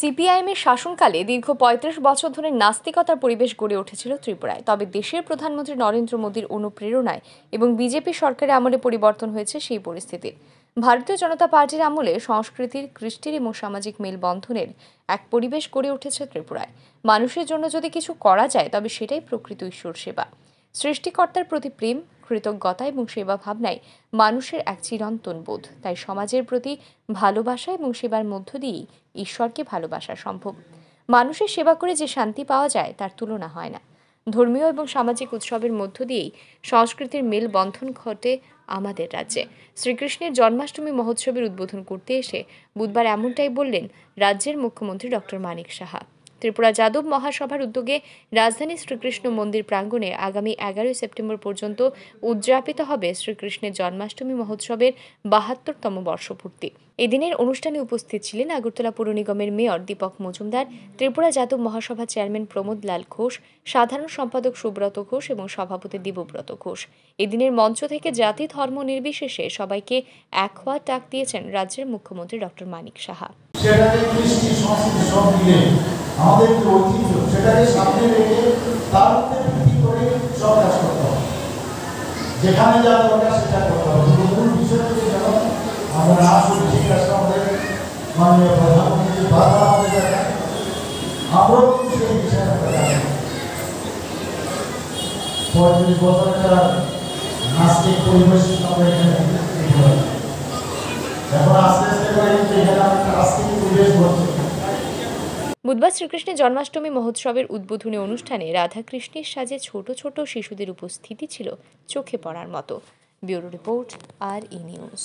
সিপিআইএমের শাসনকালে দীর্ঘ পঁয়ত্রিশ বছর ধরে নাস্তিকতার পরিবেশ গড়ে উঠেছিল ত্রিপুরায় তবে দেশের প্রধানমন্ত্রী নরেন্দ্র মোদীর অনুপ্রেরণায় এবং বিজেপি সরকারের আমলে পরিবর্তন হয়েছে সেই পরিস্থিতির ভারতীয় জনতা পার্টির আমলে সংস্কৃতির কৃষ্টির এবং সামাজিক মেলবন্ধনের এক পরিবেশ গড়ে উঠেছে ত্রিপুরায় মানুষের জন্য যদি কিছু করা যায় তবে সেটাই প্রকৃত ঈশ্বর সেবা সৃষ্টিকর্তার প্রতি প্রেম কৃতজ্ঞতা এবং সেবা ভাবনাই মানুষের এক চিরন্তন বোধ তাই সমাজের প্রতি ভালোবাসা এবং সেবার মধ্য দিয়েই ঈশ্বরকে ভালোবাসা সম্ভব মানুষের সেবা করে যে শান্তি পাওয়া যায় তার তুলনা হয় না ধর্মীয় এবং সামাজিক উৎসবের মধ্য দিয়েই সংস্কৃতির মেল বন্ধন ঘটে আমাদের রাজ্যে শ্রীকৃষ্ণের জন্মাষ্টমী মহোৎসবের উদ্বোধন করতে এসে বুধবার এমনটাই বললেন রাজ্যের মুখ্যমন্ত্রী ডক্টর মানিক সাহা ত্রিপুরা যাদব মহাসভার উদ্যোগে রাজধানী শ্রীকৃষ্ণ মন্দির প্রাঙ্গণে আগামী এগারোই সেপ্টেম্বর পর্যন্ত উদযাপিত হবে শ্রীকৃষ্ণের জন্মাষ্টমী মহোৎসবের বাহাত্তরতম বর্ষপূর্তি এদিনের অনুষ্ঠানে উপস্থিত ছিলেন আগরতলা পুর নিগমের মেয়র দীপক মজুমদার ত্রিপুরা যাদব মহাসভা চেয়ারম্যান প্রমোদ লাল ঘোষ সাধারণ সম্পাদক সুব্রত ঘোষ এবং সভাপতি দেবব্রত ঘোষ এদিনের মঞ্চ থেকে জাতি ধর্ম নির্বিশেষে সবাইকে এক হওয়ার ডাক দিয়েছেন রাজ্যের মুখ্যমন্ত্রী ডক্টর মানিক সাহা আমাদের যে ঐতিহ্য সেটাকে সামনে রেখে তার মধ্যে ভিত্তি করে সব কাজ করতে হবে যেখানে যা দরকার সেটা করতে হবে নতুন বিষয় থেকে যেন আমরা আসুন ঠিক আছে আমাদের মাননীয় প্রধানমন্ত্রী বাধা আমাদের দেখেন আমরাও কিন্তু সেই বিষয়ে পঁয়ত্রিশ বছরের তারা নাস্তিক পরিবেশ আমরা এখানে বুধবার শ্রীকৃষ্ণের জন্মাষ্টমী মহোৎসবের উদ্বোধনী অনুষ্ঠানে রাধাকৃষ্ণের সাজে ছোট ছোট শিশুদের উপস্থিতি ছিল চোখে পড়ার মতো bureau report R E news